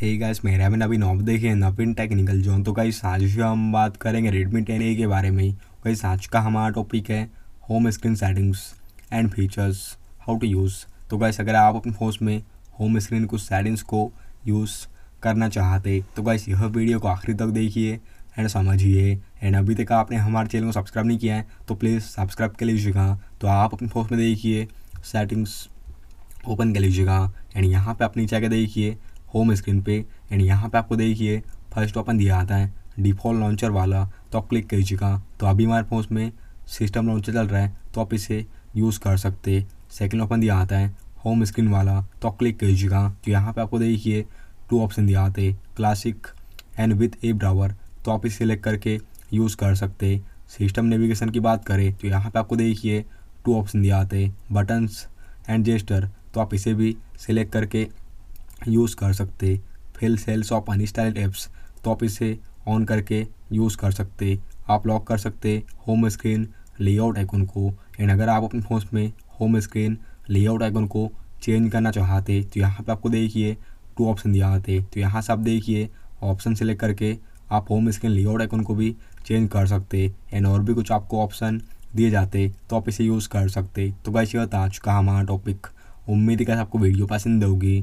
hey guys मेरा मैंने अभी नॉब देखे नवीन टेक्निकल जोन तो गाइस आज जो हम बात करेंगे रेडमी टेन ए के बारे में गाइस तो आज का हमारा टॉपिक है home screen settings and features how to use तो गाइस अगर आप अपने फोन में होम स्क्रीन कुछ सेटिंग्स को यूज़ करना चाहते तो गाइस यह वीडियो को आखिरी तक देखिए एंड समझिए एंड अभी तक आपने हमारे चैनल को सब्सक्राइब नहीं किया है तो प्लीज़ सब्सक्राइब कर लीजिएगा तो आप अपने फोन में देखिए सेटिंग्स ओपन कर लीजिएगा एंड यहाँ पे आप नीचे आके देखिए होम स्क्रीन पे एंड यहाँ पे आपको देखिए फर्स्ट ऑप्शन तो दिया आता है डिफ़ॉल्ट लॉन्चर वाला तो आप क्लिक कीजिएगा तो अभी हमारे फोन में सिस्टम लॉन्चर चल रहा है तो आप इसे यूज़ कर सकते सेकेंड ऑप्शन तो दिया आता है होम स्क्रीन वाला तो आप क्लिक कीजिएगा तो यहाँ पर आपको देखिए टू ऑप्शन दिया आते classic and with a drawer तो आप इसे सेलेक्ट करके यूज़ कर सकते सिस्टम नेविगेशन की बात करें तो यहाँ पे आपको देखिए टू ऑप्शन दिया आते बटन्स एंड जेस्टर तो आप इसे भी सिलेक्ट करके यूज़ कर सकते fail sales of uninstall apps तो आप इसे ऑन करके यूज़ कर सकते आप लॉक कर सकते होम स्क्रीन लेआउट आइकन को एंड अगर आप अपने फोन में होम स्क्रीन लेआउट आइकन को चेंज करना चाहते तो यहाँ पे आपको देखिए टू ऑप्शन दिया आते तो यहाँ से आप देखिए ऑप्शन सेलेक्ट करके आप होम स्क्रीन लेआउट आइकन को भी चेंज कर सकते एंड और भी कुछ आपको ऑप्शन दिए जाते तो आप इसे यूज़ कर सकते तो वैसे बता चुका आज हमारा टॉपिक उम्मीद है कि आपको वीडियो पसंद होगी